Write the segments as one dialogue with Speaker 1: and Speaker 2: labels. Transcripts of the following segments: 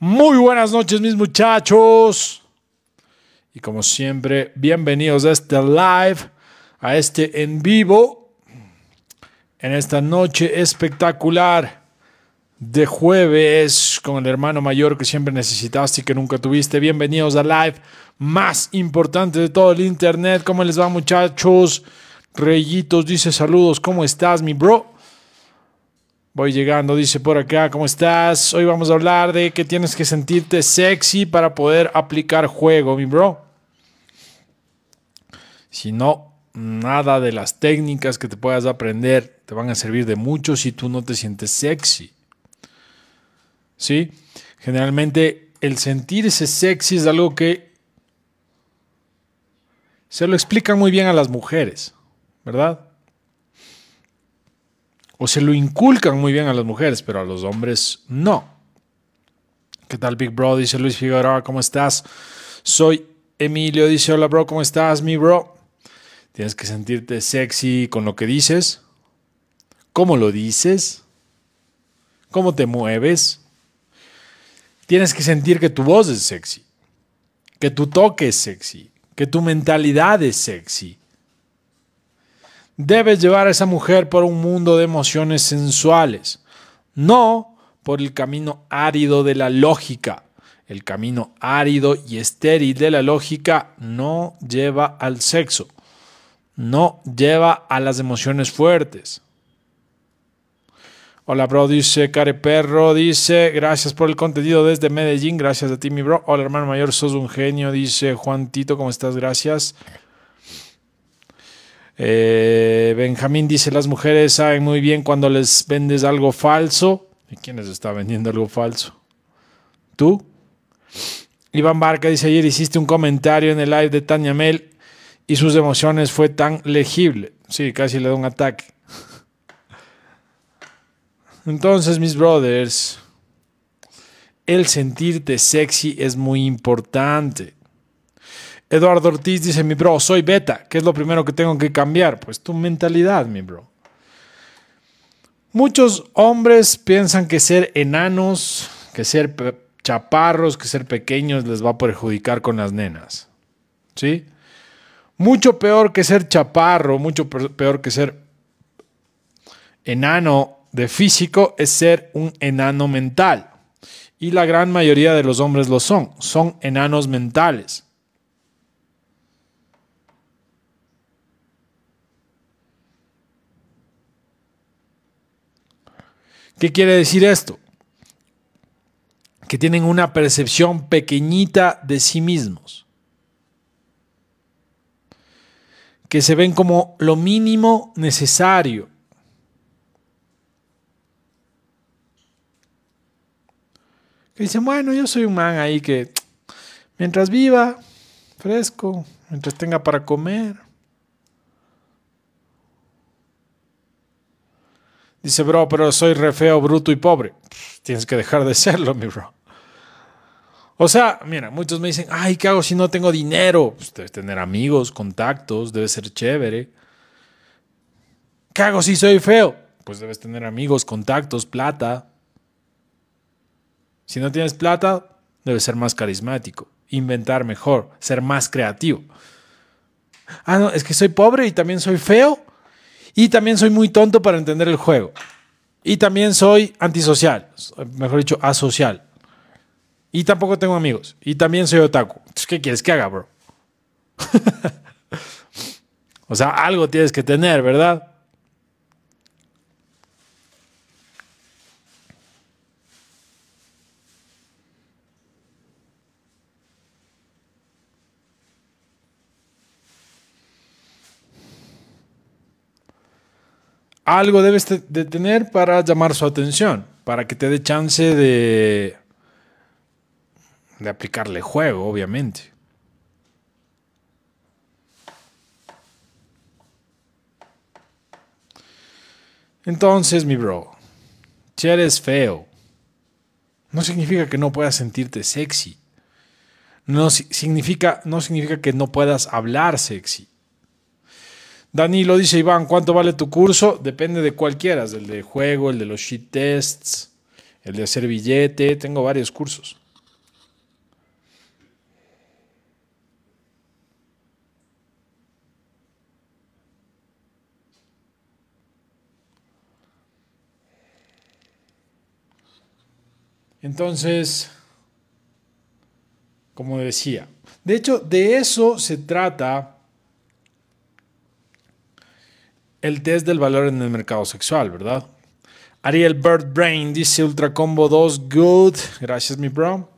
Speaker 1: Muy buenas noches, mis muchachos. Y como siempre, bienvenidos a este live, a este en vivo, en esta noche espectacular de jueves con el hermano mayor que siempre necesitaste y que nunca tuviste. Bienvenidos al live más importante de todo el internet. ¿Cómo les va, muchachos? Reyitos dice saludos, ¿cómo estás, mi bro? Voy llegando, dice por acá, ¿cómo estás? Hoy vamos a hablar de que tienes que sentirte sexy para poder aplicar juego, mi bro. Si no, nada de las técnicas que te puedas aprender te van a servir de mucho si tú no te sientes sexy. ¿Sí? Generalmente el sentirse sexy es algo que se lo explican muy bien a las mujeres, ¿verdad? o se lo inculcan muy bien a las mujeres, pero a los hombres no. ¿Qué tal, Big Bro? Dice Luis Figueroa, ¿cómo estás? Soy Emilio, dice, hola, bro, ¿cómo estás, mi bro? Tienes que sentirte sexy con lo que dices. ¿Cómo lo dices? ¿Cómo te mueves? Tienes que sentir que tu voz es sexy, que tu toque es sexy, que tu mentalidad es sexy, debes llevar a esa mujer por un mundo de emociones sensuales, no por el camino árido de la lógica. El camino árido y estéril de la lógica no lleva al sexo, no lleva a las emociones fuertes. Hola, bro, dice Perro, dice, gracias por el contenido desde Medellín, gracias a ti, mi bro. Hola, hermano mayor, sos un genio, dice Juan Tito, ¿cómo estás? Gracias. Eh, Benjamín dice, las mujeres saben muy bien cuando les vendes algo falso. ¿Y quién les está vendiendo algo falso? ¿Tú? Iván Barca dice, ayer hiciste un comentario en el live de Tania Mel y sus emociones fue tan legible. Sí, casi le da un ataque. Entonces, mis brothers, el sentirte sexy es muy importante. Eduardo Ortiz dice, mi bro, soy beta. ¿Qué es lo primero que tengo que cambiar? Pues tu mentalidad, mi bro. Muchos hombres piensan que ser enanos, que ser chaparros, que ser pequeños les va a perjudicar con las nenas. ¿Sí? Mucho peor que ser chaparro, mucho peor que ser enano de físico es ser un enano mental. Y la gran mayoría de los hombres lo son, son enanos mentales. ¿Qué quiere decir esto? Que tienen una percepción pequeñita de sí mismos. Que se ven como lo mínimo necesario. Que dicen, bueno, yo soy un man ahí que mientras viva, fresco, mientras tenga para comer, Dice, bro, pero soy re feo, bruto y pobre. tienes que dejar de serlo, mi bro. O sea, mira, muchos me dicen, ay, ¿qué hago si no tengo dinero? Pues debes tener amigos, contactos, debe ser chévere. ¿Qué hago si soy feo? Pues debes tener amigos, contactos, plata. Si no tienes plata, debes ser más carismático, inventar mejor, ser más creativo. Ah, no, es que soy pobre y también soy feo. Y también soy muy tonto para entender el juego. Y también soy antisocial, mejor dicho, asocial. Y tampoco tengo amigos. Y también soy otaku. Entonces, ¿qué quieres que haga, bro? o sea, algo tienes que tener, ¿verdad? algo debes de tener para llamar su atención, para que te dé chance de, de aplicarle juego, obviamente. Entonces, mi bro, si eres feo, no significa que no puedas sentirte sexy. No significa, no significa que no puedas hablar sexy. Danilo dice, Iván, ¿cuánto vale tu curso? Depende de cualquiera. el de juego, el de los sheet tests, el de hacer billete, tengo varios cursos. Entonces, como decía, de hecho, de eso se trata el test del valor en el mercado sexual, ¿verdad? Ariel Bird Brain dice Ultra Combo 2, good. Gracias, mi bro.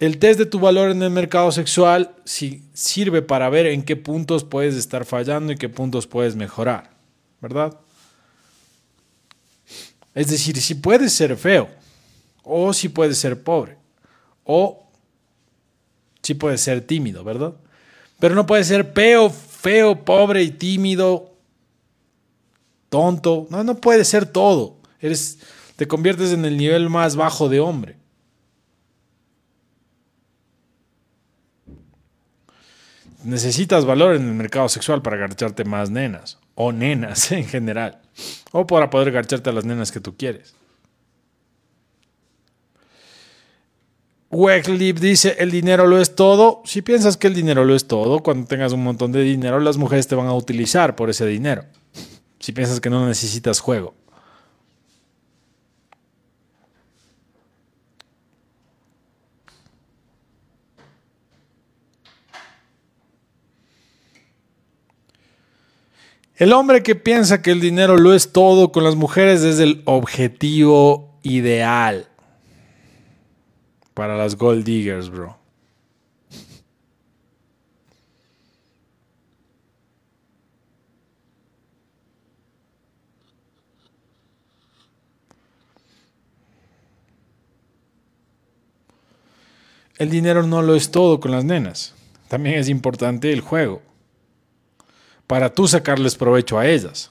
Speaker 1: El test de tu valor en el mercado sexual sí, sirve para ver en qué puntos puedes estar fallando y qué puntos puedes mejorar, ¿verdad? Es decir, si puedes ser feo, o si puedes ser pobre, o si puedes ser tímido, ¿verdad? Pero no puedes ser peo, feo, pobre y tímido, tonto. No, no puede ser todo. Eres, te conviertes en el nivel más bajo de hombre. Necesitas valor en el mercado sexual para garcharte más nenas o nenas en general o para poder garcharte a las nenas que tú quieres. Weglip dice, el dinero lo es todo. Si piensas que el dinero lo es todo, cuando tengas un montón de dinero, las mujeres te van a utilizar por ese dinero. Si piensas que no necesitas juego. El hombre que piensa que el dinero lo es todo con las mujeres es el objetivo ideal. Para las Gold Diggers, bro. El dinero no lo es todo con las nenas. También es importante el juego. Para tú sacarles provecho a ellas.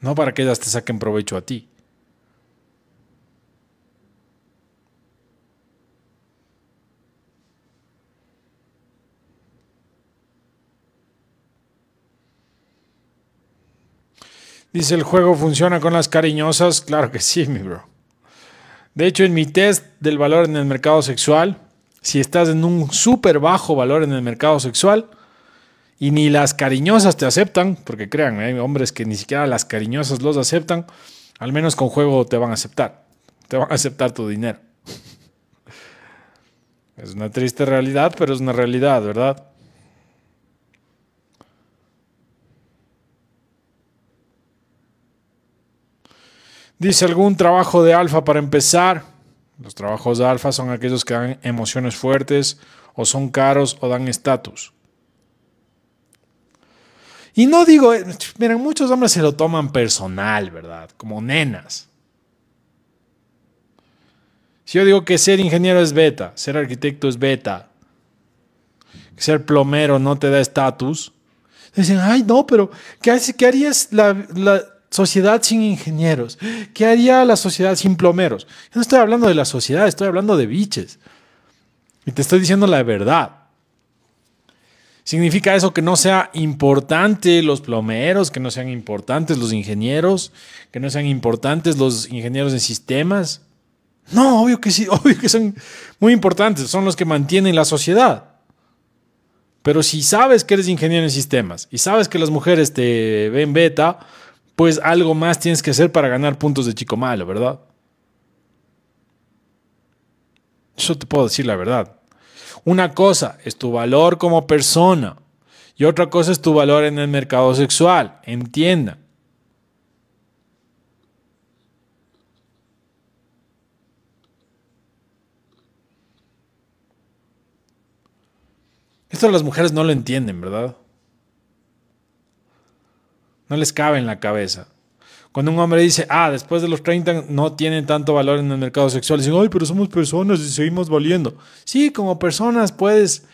Speaker 1: No para que ellas te saquen provecho a ti. Dice, el juego funciona con las cariñosas. Claro que sí, mi bro. De hecho, en mi test del valor en el mercado sexual, si estás en un súper bajo valor en el mercado sexual y ni las cariñosas te aceptan, porque crean, hay hombres que ni siquiera las cariñosas los aceptan, al menos con juego te van a aceptar. Te van a aceptar tu dinero. Es una triste realidad, pero es una realidad, ¿verdad? Dice algún trabajo de alfa para empezar. Los trabajos de alfa son aquellos que dan emociones fuertes o son caros o dan estatus. Y no digo, eh, miren, muchos hombres se lo toman personal, ¿verdad? Como nenas. Si yo digo que ser ingeniero es beta, ser arquitecto es beta, ser plomero no te da estatus, dicen, ay, no, pero ¿qué, harías la, sociedad sin ingenieros? ¿Qué haría la sociedad sin plomeros? Yo no estoy hablando de la sociedad, estoy hablando de biches. Y te estoy diciendo la verdad. ¿Significa eso que no sea importante los plomeros, que no sean importantes los ingenieros, que no sean importantes los ingenieros en sistemas? No, obvio que sí, obvio que son muy importantes, son los que mantienen la sociedad. Pero si sabes que eres ingeniero en sistemas y sabes que las mujeres te ven beta, pues algo más tienes que hacer para ganar puntos de chico malo, ¿verdad? eso te puedo decir la verdad. Una cosa es tu valor como persona y otra cosa es tu valor en el mercado sexual. entienda Esto las mujeres no lo entienden, ¿verdad? No les cabe en la cabeza. Cuando un hombre dice, ah, después de los 30 no tienen tanto valor en el mercado sexual, dicen, ay, pero somos personas y seguimos valiendo. Sí, como personas puedes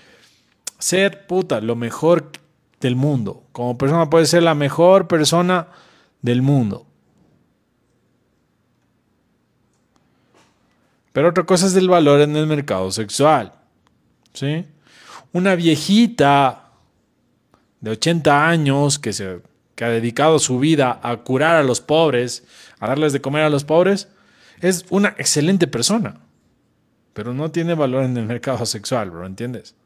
Speaker 1: ser puta, lo mejor del mundo. Como persona puedes ser la mejor persona del mundo. Pero otra cosa es el valor en el mercado sexual. ¿Sí? Una viejita de 80 años que se que ha dedicado su vida a curar a los pobres, a darles de comer a los pobres, es una excelente persona. Pero no tiene valor en el mercado sexual, ¿lo ¿entiendes?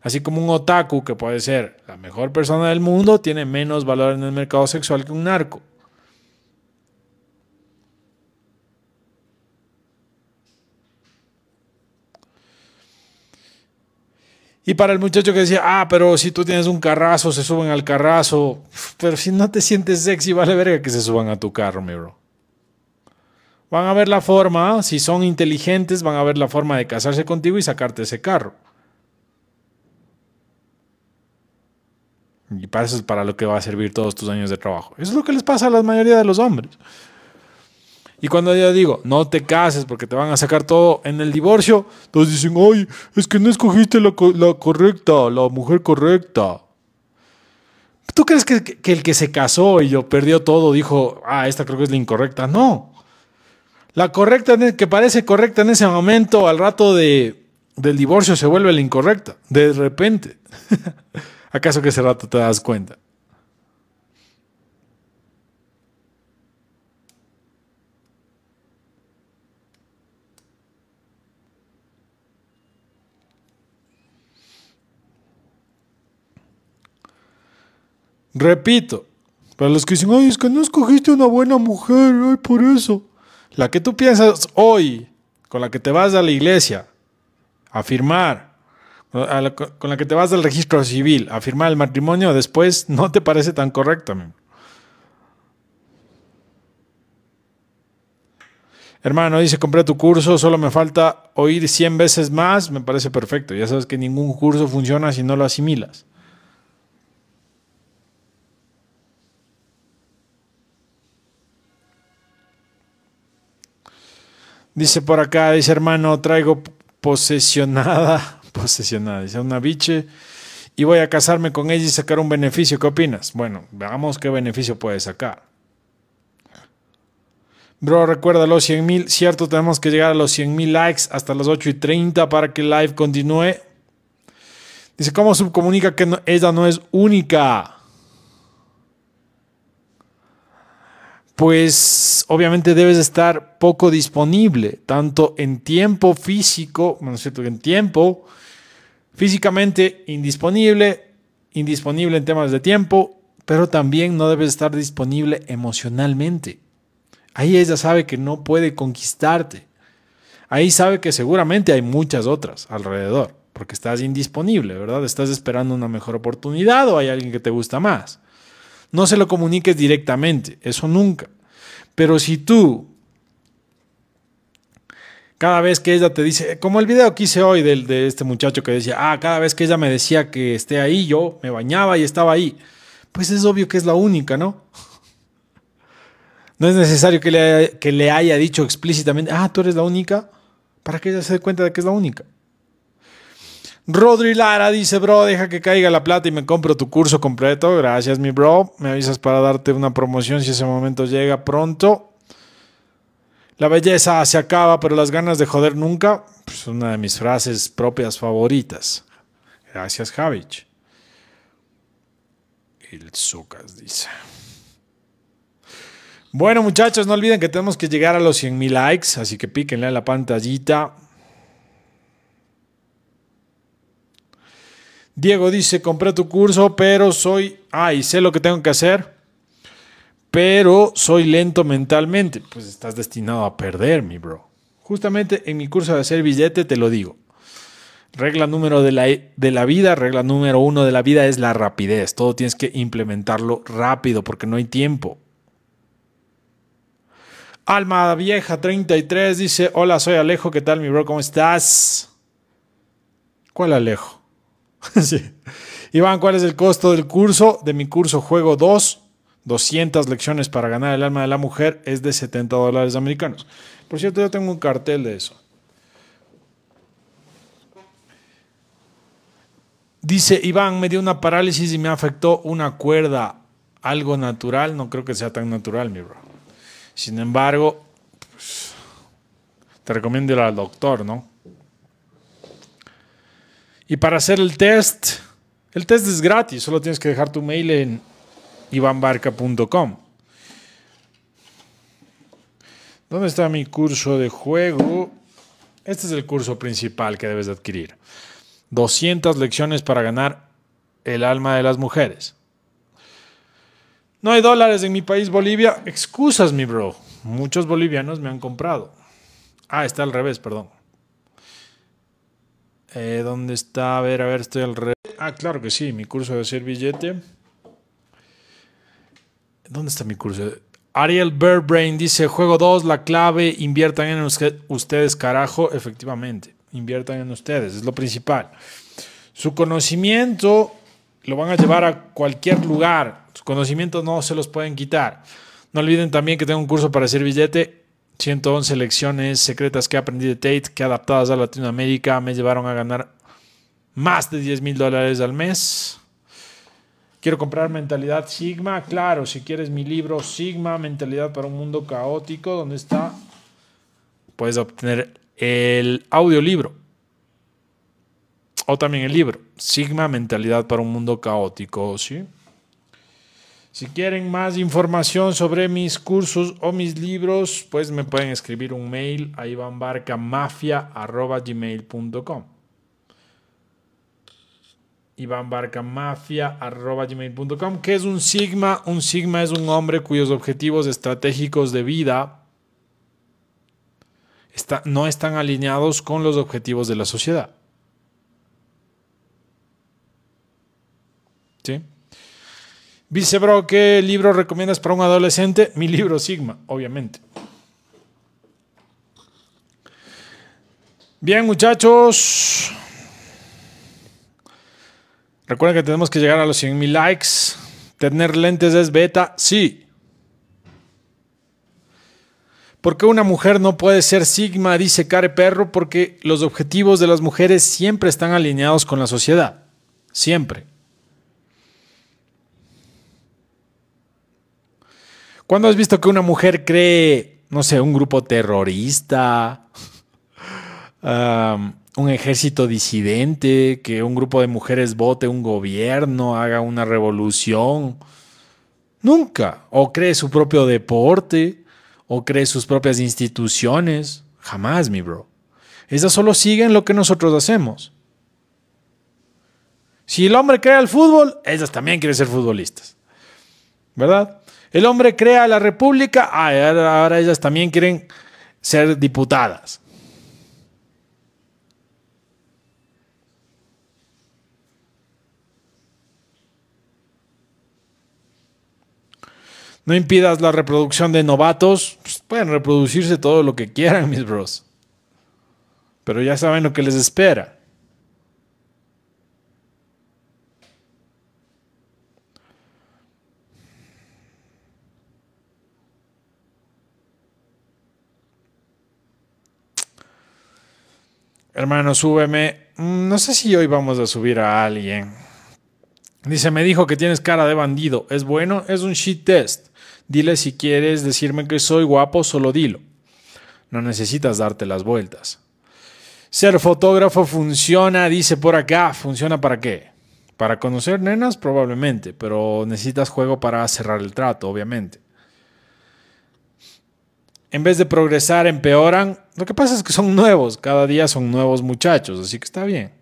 Speaker 1: Así como un otaku que puede ser la mejor persona del mundo, tiene menos valor en el mercado sexual que un narco. Y para el muchacho que decía, ah, pero si tú tienes un carrazo, se suben al carrazo. Pero si no te sientes sexy, vale verga que se suban a tu carro, mi bro. Van a ver la forma, si son inteligentes, van a ver la forma de casarse contigo y sacarte ese carro. Y para eso es para lo que va a servir todos tus años de trabajo. Eso es lo que les pasa a la mayoría de los hombres. Y cuando yo digo, no te cases porque te van a sacar todo en el divorcio, todos dicen, ay, es que no escogiste la, correcta, la mujer correcta. ¿Tú crees que, el que se casó y yo perdió todo dijo, ah, esta creo que es la incorrecta? No. La correcta, e, que parece correcta en ese momento, al rato de, del divorcio se vuelve la incorrecta, de repente. ¿Acaso que ese rato te das cuenta? Repito, para los que dicen, ay, es que no escogiste una buena mujer, ay, por eso. La que tú piensas hoy, con la que te vas a la iglesia a firmar, con la que te vas al registro civil a firmar el matrimonio, después no te parece tan correcto Hermano, dice, compré tu curso, solo me falta oír 100 veces más, me parece perfecto. Ya sabes que ningún curso funciona si no lo asimilas. Dice por acá, dice hermano, traigo posesionada, posesionada, dice una biche, y voy a casarme con ella y sacar un beneficio. ¿Qué opinas? Bueno, veamos qué beneficio puede sacar. Bro, recuerda los 100 mil. Cierto, tenemos que llegar a los 100 mil likes hasta las 8 y 30 para que el live continúe. Dice, ¿cómo subcomunica que ella no es única? pues obviamente debes estar poco disponible, tanto en tiempo físico, bueno, cierto, en tiempo, físicamente indisponible, indisponible en temas de tiempo, pero también no debes estar disponible emocionalmente. Ahí ella sabe que no puede conquistarte. Ahí sabe que seguramente hay muchas otras alrededor, porque estás indisponible, ¿verdad? Estás esperando una mejor oportunidad o hay alguien que te gusta más. No se lo comuniques directamente, eso nunca. Pero si tú, cada vez que ella te dice, como el video que hice hoy de este muchacho que decía, ah, cada vez que ella me decía que esté ahí, yo me bañaba y estaba ahí, pues es obvio que es la única, ¿no? No es necesario que le, que le haya dicho explícitamente, ah, tú eres la única, para que ella se dé cuenta de que es la única. Rodri Lara dice, bro, deja que caiga la plata y me compro tu curso completo. Gracias, mi bro. Me avisas para darte una promoción si ese momento llega pronto. La belleza se acaba, pero las ganas de joder nunca. es pues, una de mis frases propias favoritas. Gracias, Javich. El Zucas dice. Bueno, muchachos, no olviden que tenemos que llegar a los 100 mil likes, así que píquenle a la pantallita. Diego dice, compré tu curso, pero soy, ay, ah, sé lo que tengo que hacer, pero soy lento mentalmente. Pues estás destinado a perder, mi bro. Justamente en mi curso de hacer billete te lo digo. Regla número de la, de la vida, regla número uno de la vida es la rapidez. Todo tienes que implementarlo rápido porque no hay tiempo. Alma Vieja 33 dice, hola, soy Alejo, ¿qué tal mi bro? ¿Cómo estás? ¿Cuál Alejo? sí. Iván, ¿cuál es el costo del curso? De mi curso Juego 2, 200 lecciones para ganar el alma de la mujer, es de 70 dólares americanos. Por cierto, yo tengo un cartel de eso. Dice Iván, me dio una parálisis y me afectó una cuerda. Algo natural, no creo que sea tan natural, mi bro. Sin embargo, pues, te recomiendo ir al doctor, ¿no? Y para hacer el test, el test es gratis, solo tienes que dejar tu mail en ivanbarca.com. ¿Dónde está mi curso de juego? Este es el curso principal que debes adquirir. 200 lecciones para ganar el alma de las mujeres. No hay dólares en mi país, Bolivia. Excusas, mi bro. Muchos bolivianos me han comprado. Ah, está al revés, perdón. Eh, ¿Dónde está? A ver, a ver, estoy al revés. Ah, claro que sí, mi curso de hacer billete. ¿Dónde está mi curso? Ariel Birdbrain dice, juego 2, la clave, inviertan en ustedes, carajo. Efectivamente, inviertan en ustedes, es lo principal. Su conocimiento lo van a llevar a cualquier lugar. Su conocimiento no se los pueden quitar. No olviden también que tengo un curso para hacer billete 111 lecciones secretas que aprendí de Tate que adaptadas a Latinoamérica me llevaron a ganar más de 10 mil dólares al mes. Quiero comprar Mentalidad Sigma. Claro, si quieres mi libro Sigma, Mentalidad para un Mundo Caótico, donde está, puedes obtener el audiolibro. O también el libro, Sigma, Mentalidad para un Mundo Caótico, ¿sí? Si quieren más información sobre mis cursos o mis libros, pues me pueden escribir un mail a ivanbarcamafia.gmail.com ivanbarcamafia.gmail.com ¿Qué es un sigma? Un sigma es un hombre cuyos objetivos estratégicos de vida no están alineados con los objetivos de la sociedad. ¿Sí? Dice, ¿qué libro recomiendas para un adolescente? Mi libro Sigma, obviamente. Bien, muchachos. Recuerden que tenemos que llegar a los 100.000 likes. ¿Tener lentes es beta? Sí. ¿Por qué una mujer no puede ser Sigma? Dice Care Perro, porque los objetivos de las mujeres siempre están alineados con la sociedad. Siempre. ¿Cuándo has visto que una mujer cree, no sé, un grupo terrorista, un ejército disidente, que un grupo de mujeres vote un gobierno, haga una revolución? Nunca. O cree su propio deporte, o cree sus propias instituciones. Jamás, mi bro. Esas solo siguen lo que nosotros hacemos. Si el hombre crea el fútbol, ellas también quieren ser futbolistas. ¿Verdad? El hombre crea la república, ah, ahora ellas también quieren ser diputadas. No impidas la reproducción de novatos. Pues, pueden reproducirse todo lo que quieran, mis bros. Pero ya saben lo que les espera. Hermano, súbeme. Mm, no sé si hoy vamos a subir a alguien. Dice, me dijo que tienes cara de bandido. ¿Es bueno? Es un shit test. Dile si quieres decirme que soy guapo, solo dilo. No necesitas darte las vueltas. Ser fotógrafo funciona, dice por acá. ¿Funciona para qué? Para conocer nenas, probablemente, pero necesitas juego para cerrar el trato, obviamente en vez de progresar, empeoran. Lo que pasa es que son nuevos, cada día son nuevos muchachos, así que está bien.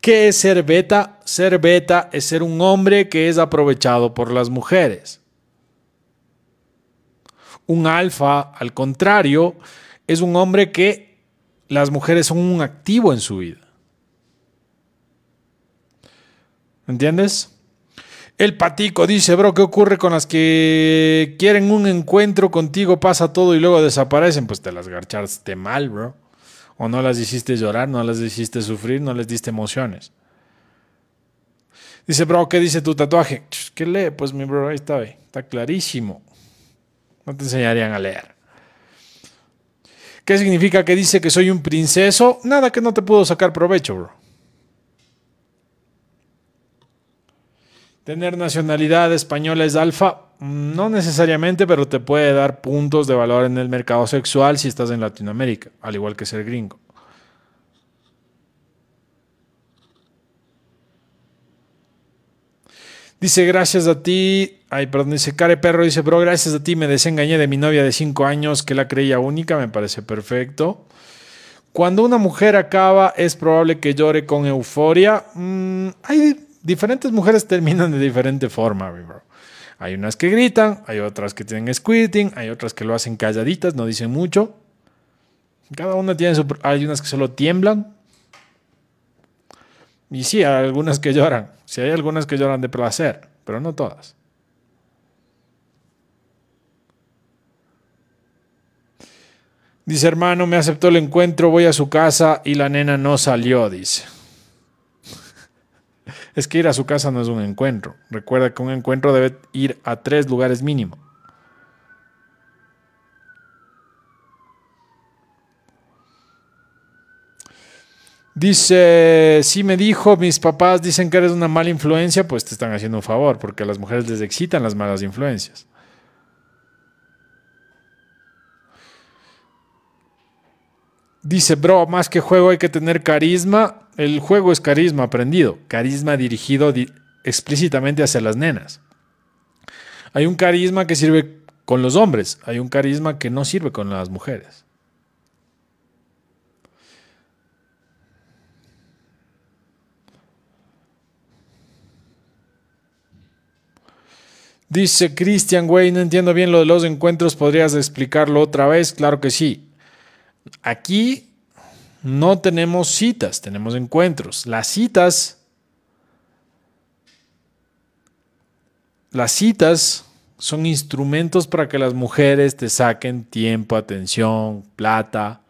Speaker 1: ¿Qué es ser beta? Ser beta es ser un hombre que es aprovechado por las mujeres. Un alfa, al contrario, es un hombre que las mujeres son un activo en su vida. ¿Entiendes? El Patico dice, bro, ¿qué ocurre con las que quieren un encuentro contigo, pasa todo y luego desaparecen? Pues te las garchaste mal, bro. O no las hiciste llorar, no las hiciste sufrir, no les diste emociones. Dice, bro, ¿qué dice tu tatuaje? ¿Qué lee? Pues mi bro, ahí está, está clarísimo. No te enseñarían a leer. ¿Qué significa que dice que soy un princeso? Nada que no te puedo sacar provecho, bro. Tener nacionalidad española es alfa, no necesariamente, pero te puede dar puntos de valor en el mercado sexual si estás en Latinoamérica, al igual que ser gringo. Dice, gracias a ti. Ay, perdón, dice Care Perro, dice, bro, gracias a ti me desengañé de mi novia de 5 años que la creía única, me parece perfecto. Cuando una mujer acaba, es probable que llore con euforia. Mm, hay diferentes mujeres terminan de diferente forma, Hay unas que gritan, hay otras que tienen squirting, hay otras que lo hacen calladitas, no dicen mucho. Cada una tiene su... Hay unas que solo tiemblan. Y sí, hay algunas que lloran. Sí, hay algunas que lloran de placer, pero no todas. Dice, hermano, me aceptó el encuentro, voy a su casa y la nena no salió, dice es que ir a su casa no es un encuentro. Recuerda que un encuentro debe ir a tres lugares mínimo. Dice, si me dijo, mis papás dicen que eres una mala influencia, pues te están haciendo un favor, porque a las mujeres les excitan las malas influencias. Dice, bro, más que juego hay que tener carisma el juego es carisma aprendido, carisma dirigido explícitamente hacia las nenas. Hay un carisma que sirve con los hombres, hay un carisma que no sirve con las mujeres. Dice Christian Wayne. entiendo bien lo de los encuentros, ¿podrías explicarlo otra vez? Claro que sí. Aquí no tenemos citas, tenemos encuentros. Las citas, las citas son instrumentos para que las mujeres te saquen tiempo, atención, plata,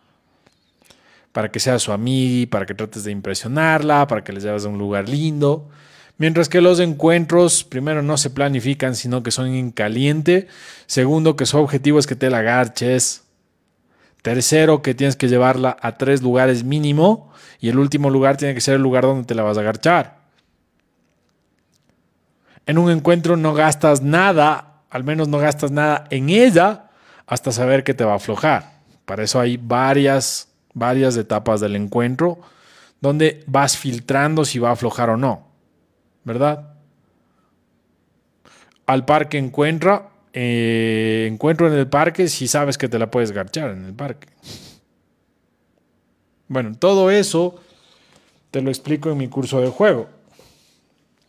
Speaker 1: para que seas su amiga, para que trates de impresionarla, para que les lleves a un lugar lindo. Mientras que los encuentros, primero, no se planifican, sino que son en caliente. Segundo, que su objetivo es que te la garches. Tercero, que tienes que llevarla a tres lugares mínimo. Y el último lugar tiene que ser el lugar donde te la vas a agarchar. En un encuentro no gastas nada, al menos no gastas nada en ella, hasta saber que te va a aflojar. Para eso hay varias, varias etapas del encuentro donde vas filtrando si va a aflojar o no. ¿Verdad? Al par que encuentra, eh, encuentro en el parque si sabes que te la puedes garchar en el parque. Bueno, todo eso te lo explico en mi curso de juego.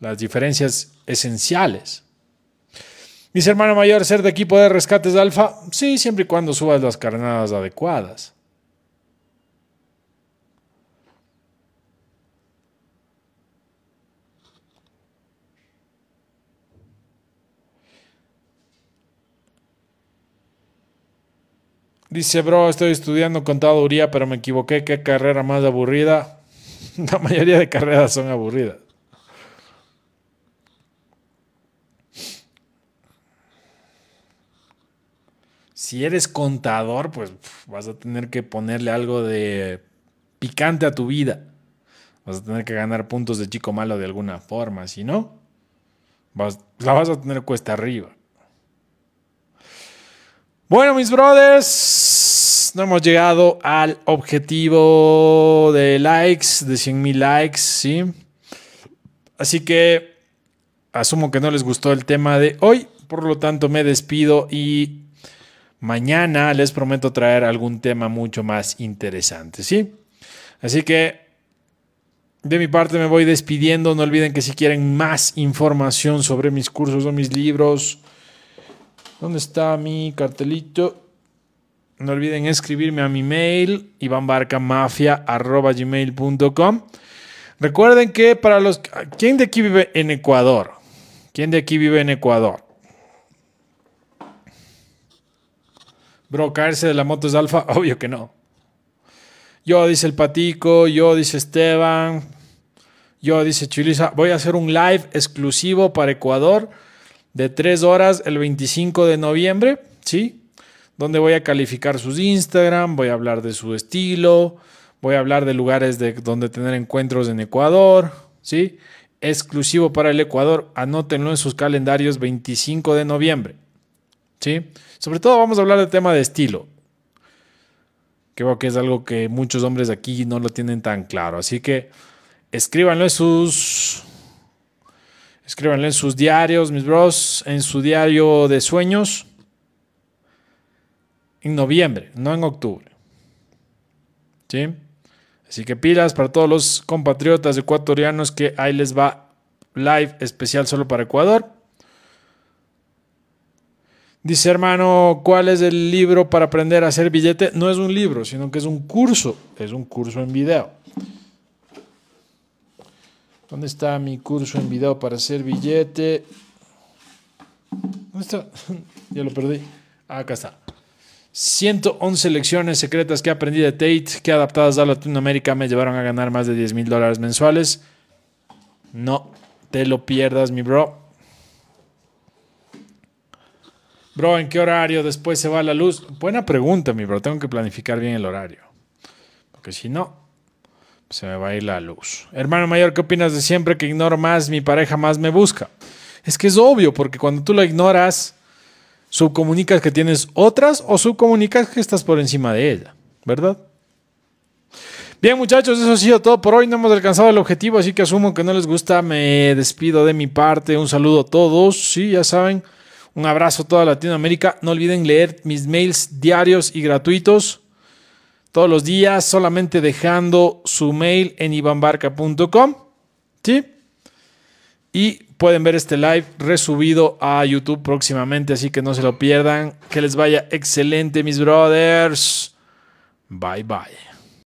Speaker 1: Las diferencias esenciales. Mis hermano mayor, ser de equipo de rescates de alfa, sí, siempre y cuando subas las carnadas adecuadas. Dice, bro, estoy estudiando contaduría, pero me equivoqué. ¿Qué carrera más aburrida?
Speaker 2: La mayoría de
Speaker 1: carreras son aburridas. Si eres contador, pues vas a tener que ponerle algo de picante a tu vida. Vas a tener que ganar puntos de chico malo de alguna forma. Si no, la vas a tener cuesta arriba. Bueno, mis brothers, no hemos llegado al objetivo de likes, de 100 mil likes, ¿sí? Así que asumo que no les gustó el tema de hoy, por lo tanto me despido y mañana les prometo traer algún tema mucho más interesante, ¿sí? Así que de mi parte me voy despidiendo, no olviden que si quieren más información sobre mis cursos o mis libros, ¿Dónde está mi cartelito? No olviden escribirme a mi mail, ivanbarcamafia.gmail.com. Recuerden que para los... ¿Quién de aquí vive en Ecuador? ¿Quién de aquí vive en Ecuador? Bro, caerse de la moto es alfa, obvio que no. Yo, dice el Patico, yo, dice Esteban, yo, dice Chilisa. voy a hacer un live exclusivo para Ecuador de tres horas el 25 de noviembre, ¿sí? Donde voy a calificar sus Instagram, voy a hablar de su estilo, voy a hablar de lugares de donde tener encuentros en Ecuador, ¿sí? Exclusivo para el Ecuador, anótenlo en sus calendarios 25 de noviembre, ¿sí? Sobre todo vamos a hablar del tema de estilo. Creo que es algo que muchos hombres aquí no lo tienen tan claro, así que escríbanlo en sus Escríbanle en sus diarios, mis bros, en su diario de sueños. En noviembre, no en octubre. ¿Sí? Así que pilas para todos los compatriotas ecuatorianos que ahí les va live especial solo para Ecuador. Dice hermano, ¿cuál es el libro para aprender a hacer billete? No es un libro, sino que es un curso. Es un curso en video. ¿Dónde está mi curso en video para hacer billete? ¿Dónde está? ya lo perdí. Ah, acá está. 111 lecciones secretas que aprendí de Tate que adaptadas a Latinoamérica me llevaron a ganar más de 10 mil dólares mensuales. No te lo pierdas, mi bro. Bro, ¿en qué horario después se va la luz? Buena pregunta, mi bro. Tengo que planificar bien el horario. Porque si no, se me va a ir la luz. Hermano mayor, ¿qué opinas de siempre que ignoro más, mi pareja más me busca? Es que es obvio, porque cuando tú la ignoras, subcomunicas que tienes otras o subcomunicas que estás por encima de ella, ¿verdad? Bien muchachos, eso ha sido todo por hoy. No hemos alcanzado el objetivo, así que asumo que no les gusta. Me despido de mi parte. Un saludo a todos. Sí, ya saben. Un abrazo a toda Latinoamérica. No olviden leer mis mails diarios y gratuitos todos los días, solamente dejando su mail en ivanbarca.com. ¿Sí? Y pueden ver este live resubido a YouTube próximamente, así que no se lo pierdan. Que les vaya excelente, mis brothers. Bye bye.